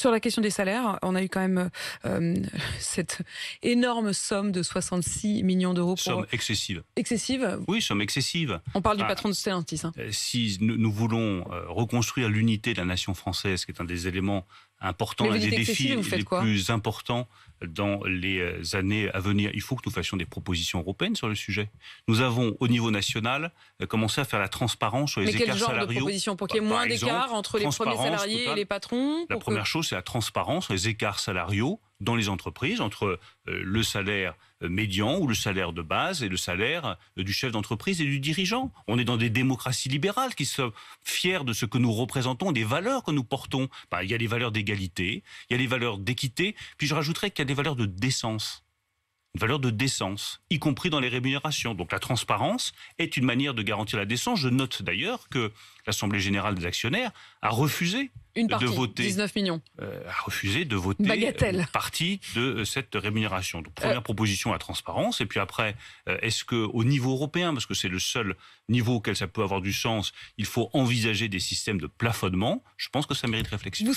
sur la question des salaires, on a eu quand même euh, euh, cette énorme somme de 66 millions d'euros. Somme excessive. Excessive Oui, somme excessive. On parle du patron de Stellantis. Hein. Euh, si nous, nous voulons reconstruire l'unité de la nation française, qui est un des éléments important, l'un des défis les plus importants dans les euh, années à venir. Il faut que nous fassions des propositions européennes sur le sujet. Nous avons, au niveau national, euh, commencé à faire la transparence sur les écarts salariaux. Mais quel genre de propositions Pour qu'il y ait moins d'écarts entre les premiers salariés et les patrons La première chose, c'est la transparence sur les écarts salariaux dans les entreprises entre euh, le salaire euh, médian ou le salaire de base et le salaire euh, du chef d'entreprise et du dirigeant. On est dans des démocraties libérales qui sont fiers de ce que nous représentons, des valeurs que nous portons. Bah, il y a les valeurs d'égalité, il y a les valeurs d'équité, puis je rajouterais qu'il y a des valeurs de décence une valeur de décence, y compris dans les rémunérations. Donc la transparence est une manière de garantir la décence. Je note d'ailleurs que l'Assemblée générale des actionnaires a refusé euh, euh, une partie, de voter 19 millions. a de voter partie de cette rémunération. Donc euh. première proposition à transparence et puis après est-ce que au niveau européen parce que c'est le seul niveau auquel ça peut avoir du sens, il faut envisager des systèmes de plafonnement Je pense que ça mérite réflexion.